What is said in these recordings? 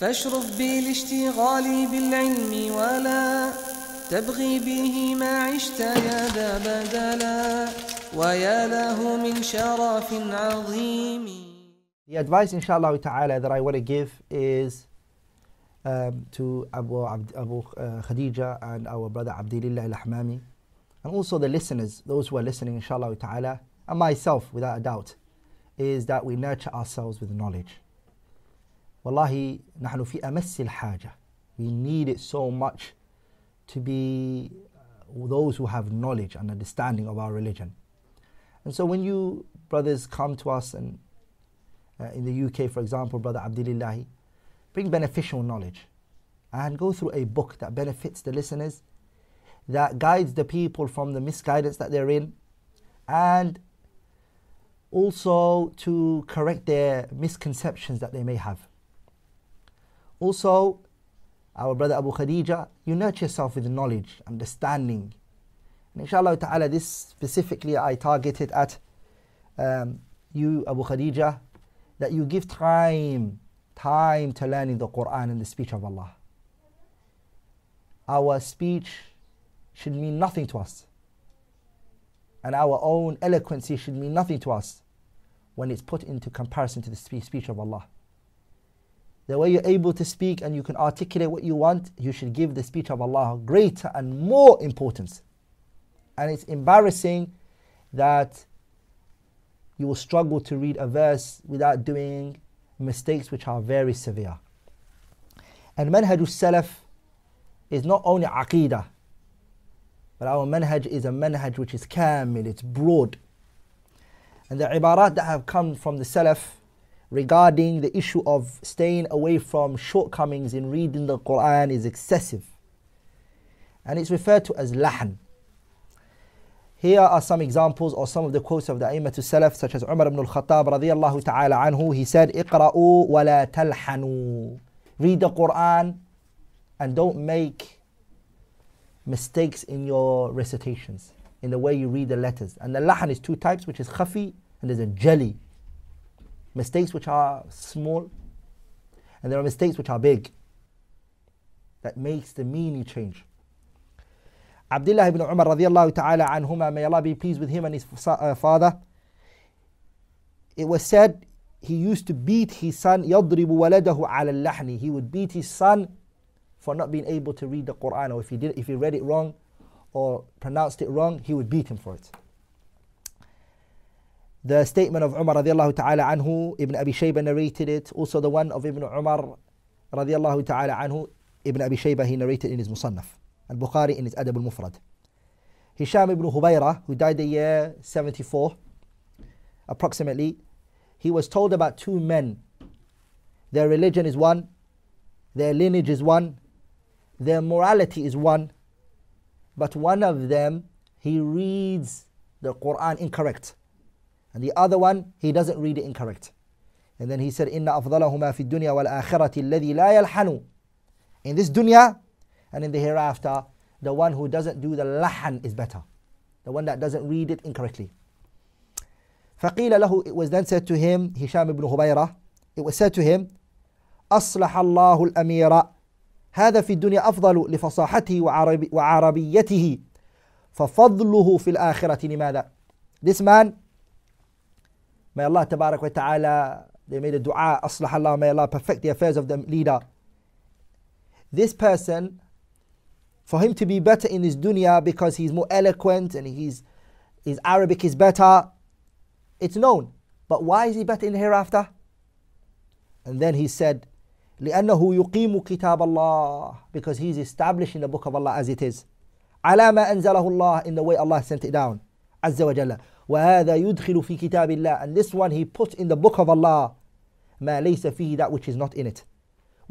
فاشرف بالاشتغال بالعلم ولا تبغي به ما عشت يا ذا بدلا ويا له من شرف عظيم The advice inshallah ta'ala that I want to give is um, to Abu, Abd, Abu uh, Khadija and our brother Abdilillah al-Ahmami and also the listeners, those who are listening inshallah ta'ala and myself without a doubt is that we nurture ourselves with knowledge. Wallahi, نحن في أمس الحاجة. We need it so much to be uh, those who have knowledge and understanding of our religion. And so when you brothers come to us and uh, in the UK, for example, Brother Abdulillahi, bring beneficial knowledge and go through a book that benefits the listeners, that guides the people from the misguidance that they're in, and also to correct their misconceptions that they may have. Also, our brother Abu Khadija, you nurture yourself with knowledge, understanding. And inshallah ta'ala, this specifically I targeted at um, you, Abu Khadija, that you give time, time to learning the Quran and the speech of Allah. Our speech should mean nothing to us. And our own eloquence should mean nothing to us when it's put into comparison to the speech of Allah the way you're able to speak and you can articulate what you want, you should give the speech of Allah greater and more importance. And it's embarrassing that you will struggle to read a verse without doing mistakes which are very severe. And manhaj salaf is not only aqidah, but our manhaj is a manhaj which is kamil, it's broad. And the ibarat that have come from the salaf regarding the issue of staying away from shortcomings in reading the Quran is excessive. And it's referred to as lahan. Here are some examples or some of the quotes of the Aimah to Salaf, such as Umar ibn al-Khattab radiallahu ta'ala anhu. He said, اقرأوا ولا تلحنوا. Read the Quran and don't make mistakes in your recitations, in the way you read the letters. And the lahan is two types, which is khafi and there's a jelly mistakes which are small and there are mistakes which are big that makes the meaning change. Abdullah ibn Umar radiallahu ta'ala anhuma, may Allah be pleased with him and his uh, father. It was said he used to beat his son, يَضْرِبُ وَلَدَهُ عَلَى اللَّحْنِ He would beat his son for not being able to read the Qur'an or if he, did, if he read it wrong or pronounced it wrong, he would beat him for it. The statement of Umar radiallahu ta'ala anhu, Ibn Abi Shaybah narrated it. Also the one of Ibn Umar radiallahu ta'ala anhu, Ibn Abi Shaybah, he narrated in his Musannaf. and bukhari in his Adab al-Mufrad. Hisham ibn Hubayra, who died the year 74, approximately, he was told about two men. Their religion is one, their lineage is one, their morality is one, but one of them, he reads the Quran incorrect. And the other one, he doesn't read it incorrect. And then he said, Inna afdalahuma fi dunya wal akhirati la yalhanu. In this dunya and in the hereafter, the one who doesn't do the lahan is better. The one that doesn't read it incorrectly. فقيل له, it was then said to him, Hisham ibn Hubayra, it was said to him, أصلح الله الأمير هذا في الدنيا أفضل لفصاحته وعربي وعربيته ففضله في الآخرة لماذا? This man May Allah Tabarak wa Ta'ala, they made a dua, Aslah Allah, may Allah perfect the affairs of the leader. This person, for him to be better in his dunya because he's more eloquent and he's, his Arabic is better, it's known. But why is he better in hereafter? And then he said, لأنه يقيم كتاب الله because he's establishing the book of Allah as it is على ما أنزله الله in the way Allah sent it down عز وجل وَهَذَا يُدْخِلُ فِي كِتَابِ اللَّهِ And this one he put in the book of Allah مَا لَيْسَ فِيهِ That which is not in it.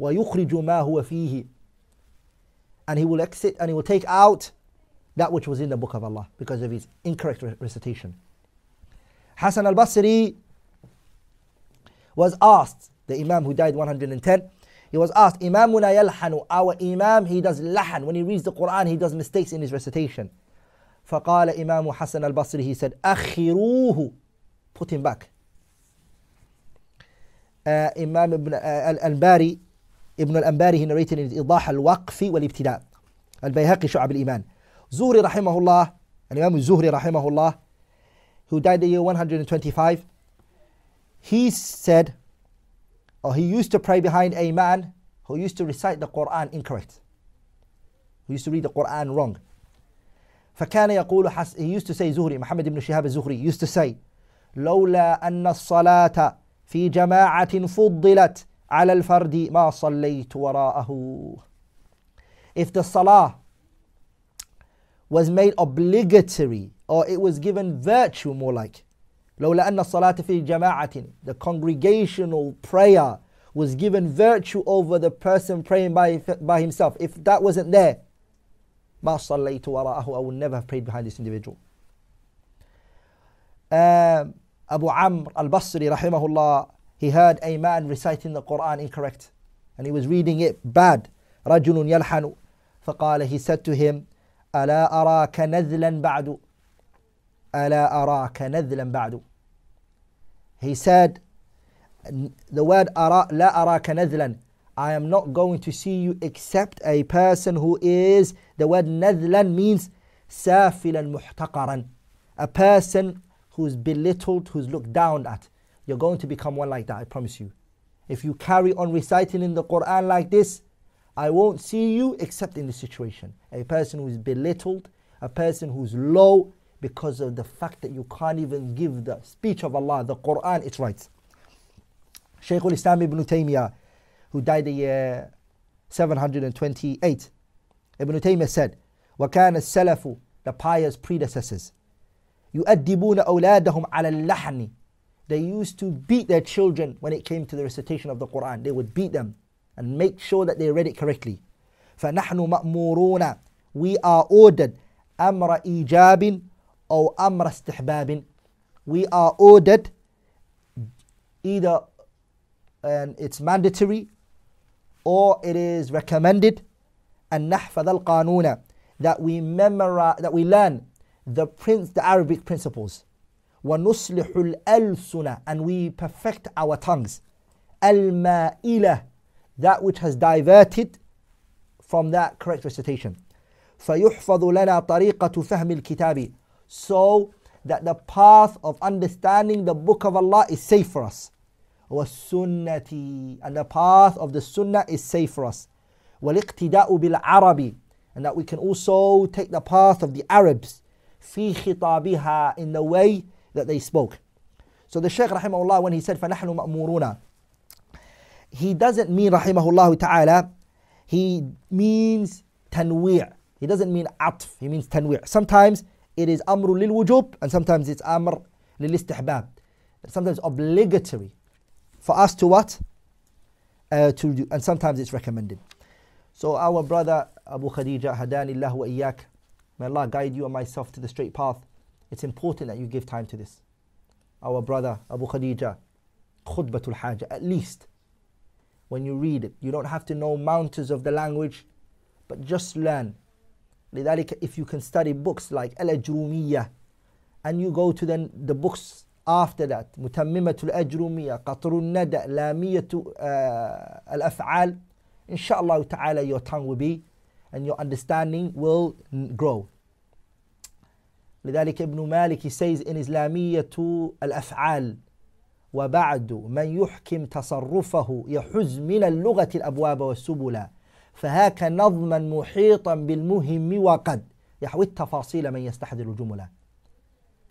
وَيُخْرِجُ مَا هُوَ فِيهِ And he will exit and he will take out that which was in the book of Allah because of his incorrect recitation. Hassan al-Basri was asked, the Imam who died 110, he was asked, Imamuna yalhanu, our Imam, he does lahan. When he reads the Quran, he does mistakes in his recitation. فقال Imam Hassan al-Basri, he said, أخروه, put him back. Uh, Imam Ibn uh, al-Anbari, Ibn he narrated in Idah al-Waqfi wal-Ibtida, al-Bayhaqi Shu'ab al-Iman. Zuhri rahimahullah, al-Imam Zuhri rahimahullah, who died the year 125, he said, or he used to pray behind a man who used to recite the Quran incorrect, who used to read the Quran wrong. فكان يقول حس he used to say زهري محمد بن شهاب الزهري used to say لولا أن الصلاة في جماعة فضلت على الفرد ما صليت وراءه If the salah was made obligatory or it was given virtue more like لولا أن الصلاة في جماعة the congregational prayer was given virtue over the person praying by, by himself if that wasn't there ma sallaytu wara'ahu, I will never have prayed behind this individual. Um, Abu Amr al-Basri rahimahullah, he heard a man reciting the Quran incorrect and he was reading it bad. رجل يلحن فقال he said to him ألا أراك نذلا بعد ألا أراك نذلا بعد He said the word أرى لا أراك نذلا I am not going to see you except a person who is, the word nadlan means safilan muhtaqaran, a person who's belittled, who's looked down at. You're going to become one like that, I promise you. If you carry on reciting in the Quran like this, I won't see you except in this situation. A person who is belittled, a person who's low because of the fact that you can't even give the speech of Allah, the Quran, its rights. Shaykh al Islam ibn Taymiyyah, who died the year 728. Ibn Taymiyyah said, وَكَانَ السَّلَفُ The pious predecessors. يُؤَدِّبُونَ أَوْلَادَهُم عَلَى اللَّحْنِ They used to beat their children when it came to the recitation of the Quran. They would beat them and make sure that they read it correctly. فَنَحْنُ مَأْمُورُونَ We are ordered أَمْرَ إِيجَابٍ أو أمر استحباب we are ordered either and it's mandatory or it is recommended and نحفظ القانون that we memorize that we learn the prince the Arabic principles ونصلح الألسنة and we perfect our tongues المائلة that which has diverted from that correct recitation فيحفظ لنا طريقة فهم الكتاب so that the path of understanding the book of Allah is safe for us وَالسُنَّةِ And the path of the sunnah is safe for us. وَالِاقْتِدَاءُ بِالْعَرَبِ And that we can also take the path of the Arabs. فِي خِطَابِهَا In the way that they spoke. So the Shaykh rahimahullah when he said فَنَحْنُ مَأْمُورُونَ He doesn't mean rahimahullah ta'ala, he means تنوير. He doesn't mean atf, he means تنوير. Sometimes it is is أمر lil and sometimes it's أمر lil Sometimes obligatory for us to what? Uh, to do. And sometimes it's recommended. So our brother Abu Khadija, Hadani Allahu wa iyak, may Allah guide you and myself to the straight path. It's important that you give time to this. Our brother Abu Khadija, Khutbatul Hajj, at least when you read it. You don't have to know mountains of the language, but just learn. if you can study books like Al and you go to then the books after that متممة الأجرومية قطر الندى لامية uh, الأفعال إن شاء الله تعالى your tongue will be and your understanding will grow لذلك ابن مالك says إن إسلامية الأفعال وبعد من يحكم تصرفه يحز من اللغة الأبواب والسبل فهاك نظما محيطا بالمهم وقد يحوي التفاصيل من يستحضر الجملة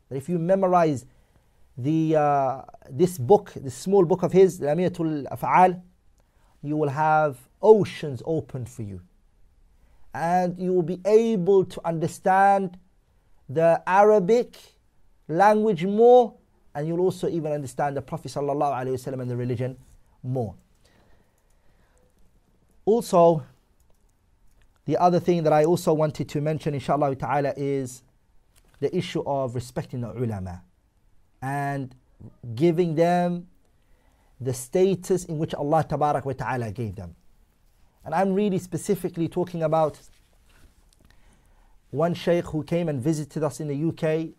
But if you memorize the uh, this book, this small book of his, Amiyatul Af'al, you will have oceans open for you. And you will be able to understand the Arabic language more, and you'll also even understand the Prophet ﷺ and the religion more. Also, the other thing that I also wanted to mention, inshallah ta'ala, is the issue of respecting the ulama and giving them the status in which Allah wa Ta'ala gave them. And I'm really specifically talking about one sheikh who came and visited us in the UK,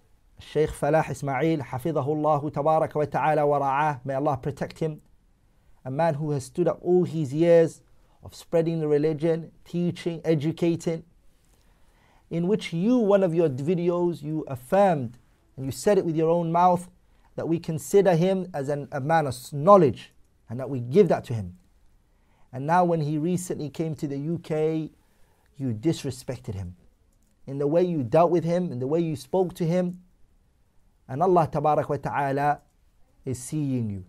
Sheikh Falah Ismail, Hafidahullah wa Ta'ala wa Ra'ah, may Allah protect him. A man who has stood up all his years of spreading the religion, teaching, educating, in which you, one of your videos, you affirmed and you said it with your own mouth, that we consider him as an, a man of knowledge and that we give that to him. And now, when he recently came to the UK, you disrespected him in the way you dealt with him, in the way you spoke to him. And Allah wa ta'ala is seeing you.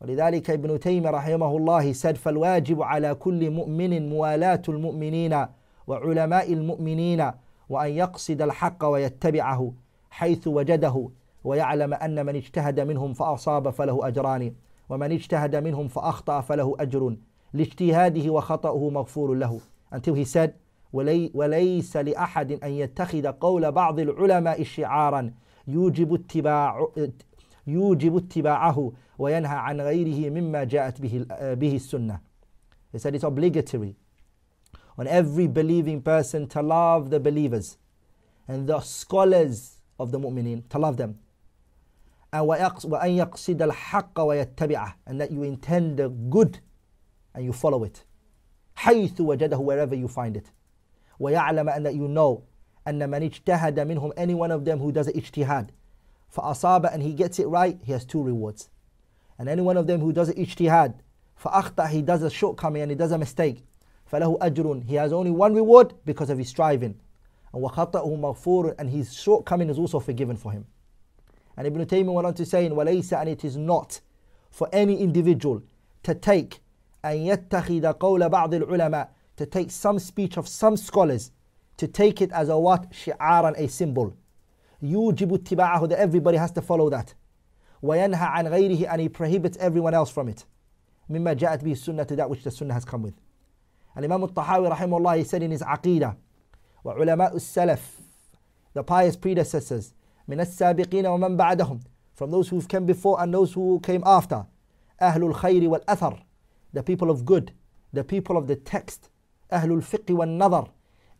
ولذلك ابن تيمية رحمه الله said فالواجب على كل مؤمن موالاة المؤمنين وعلماء المؤمنين وأن يقصد الحق ويتبعه حيث وجده ويعلم أن من اجتهد منهم فأصاب فله أجران ومن اجتهد منهم فأخطأ فله أجر لاجتهاده وخطأه مغفور له until he said ولي وليس لأحد أن يتخذ قول بعض العلماء شعارا يوجب اتباع يوجب اتباعه وينهى عن غيره مما جاءت به به السنة. He said it's obligatory on every believing person to love the believers and the scholars of the mu'mineen, to love them. And And that you intend the good and you follow it. حَيْثُ وَجَدَهُ Wherever you find it. وَيَعْلَمَ And that you know أَنَّ مَنْ اجْتَهَدَ مِنْهُمْ Any one of them who does ijtihad فَأَصَابَ And he gets it right, he has two rewards. And any one of them who does ijtihad فَأَخْطَأ He does a shortcoming and he does a mistake فَلَهُ أَجْرٌ He has only one reward because of his striving. مَغْفُورٌ And his shortcoming is also forgiven for him. And Ibn Taymiyyah went on to say in And it is not for any individual to take أَن يَتَّخِذَ قَوْلَ بَعْضِ الْعُلَمَاءِ To take some speech of some scholars to take it as a what? شعارا, a symbol. يُوجِبُ اتِّبَاعَهُ That everybody has to follow that. وَيَنْهَى عَنْ غَيْرِهِ And he prohibits everyone else from it. مما جاءت به السنة to that which the sunnah has come with. And Imam al-Tahawi he said in his عقيدة. وعلماء السلف the pious predecessors من السابقين ومن بعدهم from those who came before and those who came after أهل الخير والأثر the people of good the people of the text أهل الفقه والنظر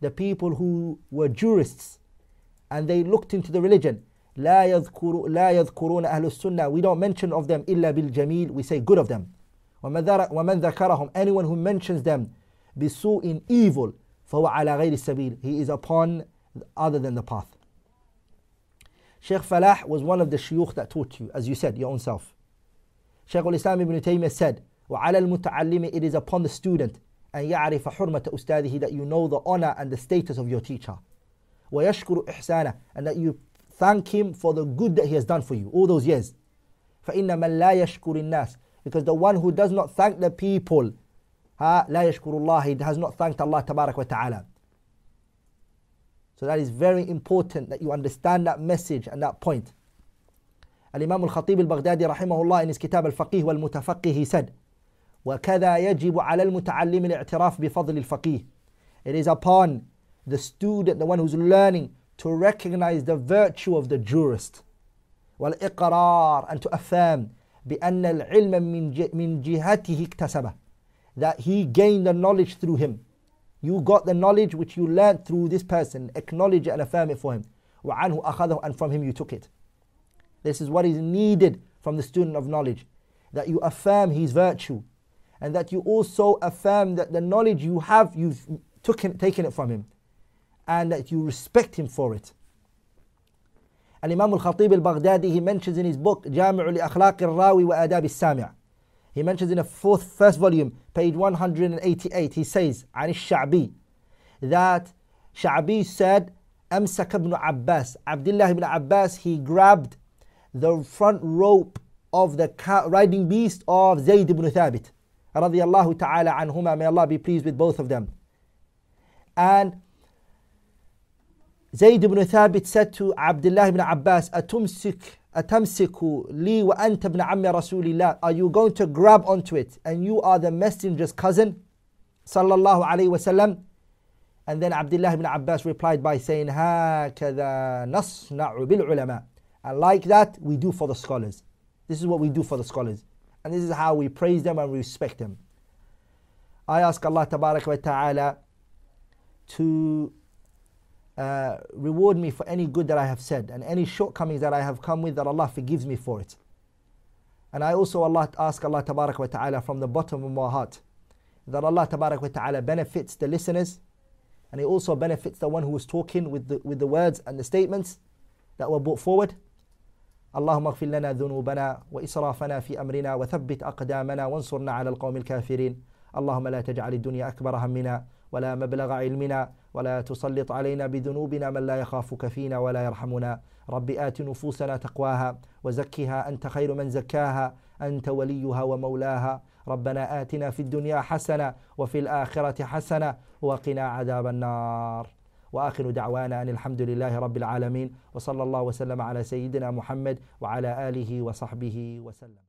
the people who were jurists and they looked into the religion لا يذكر لا يذكرون أهل السنة we don't mention of them إلا بالجميل we say good of them ومن ذكرهم anyone who mentions them بسوء evil فهو على He is upon other than the path. Sheikh Falah was one of the shuyukh that taught you, as you said, your own self. Sheikh al-Islam ibn Taymiyyah said, وَعَلَى الْمُتَعَلِّمِ It is upon the student and يعرف حرمة أستاذه that you know the honor and the status of your teacher. ويشكر إحسانه and that you thank him for the good that he has done for you all those years. فإن من لا يشكر الناس because the one who does not thank the people لا يشكر he has not thanked Allah tabarak wa ta'ala. So that is very important that you understand that message and that point. Al-Imam al-Khatib al-Baghdadi rahimahullah in his kitab al-Faqih wal-Mutafaqih he said, وَكَذَا يَجِبُ عَلَى الْمُتَعَلِّمِ الْاعْتِرَافِ بِفَضْلِ الْفَقِيه It is upon the student, the one who's learning, to recognize the virtue of the jurist. وَالْإِقْرَارِ And to affirm بأن العلم من جهته اكتسبه that he gained the knowledge through him. You got the knowledge which you learned through this person. Acknowledge it and affirm it for him. وَعَنْهُ أَخَذَهُ And from him you took it. This is what is needed from the student of knowledge. That you affirm his virtue. And that you also affirm that the knowledge you have, you've took him, taken it from him. And that you respect him for it. And Imam al-Khatib al-Baghdadi, he mentions in his book, جامع لأخلاق الراوي وآداب السامع he mentions in the fourth, first volume, page 188, he says, عن الشعبي, that Sha'bi said, أمسك ibn Abbas, Abdullah ibn Abbas, he grabbed the front rope of the riding beast of Zayd ibn Thabit, radiyallahu ta'ala anhuma, may Allah be pleased with both of them. And Zayd ibn Thabit said to Abdullah ibn Abbas, أتمسك لي وأنت ابن عم رسول الله Are you going to grab onto it and you are the messenger's cousin صلى الله عليه وسلم And then Abdullah ibn Abbas replied by saying هكذا نصنع بالعلماء And like that we do for the scholars This is what we do for the scholars And this is how we praise them and respect them I ask Allah تبارك وتعالى to uh, reward me for any good that I have said and any shortcomings that I have come with that Allah forgives me for it. And I also Allah ask Allah Tabarak wa Ta'ala from the bottom of my heart that Allah Tabarak wa Ta'ala benefits the listeners and He also benefits the one who was talking with the, with the words and the statements that were brought forward. اللهم اغفر لنا ذنوبنا وإسرافنا في أمرنا وثبت أقدامنا وانصرنا على القوم الكافرين اللهم لا تجعل الدنيا أكبر همنا ولا مبلغ علمنا ولا تسلط علينا بذنوبنا من لا يخافك فينا ولا يرحمنا رب آت نفوسنا تقواها وزكها أنت خير من زكاها أنت وليها ومولاها ربنا آتنا في الدنيا حسنة وفي الآخرة حسنة وقنا عذاب النار واخر دعوانا ان الحمد لله رب العالمين وصلى الله وسلم على سيدنا محمد وعلى اله وصحبه وسلم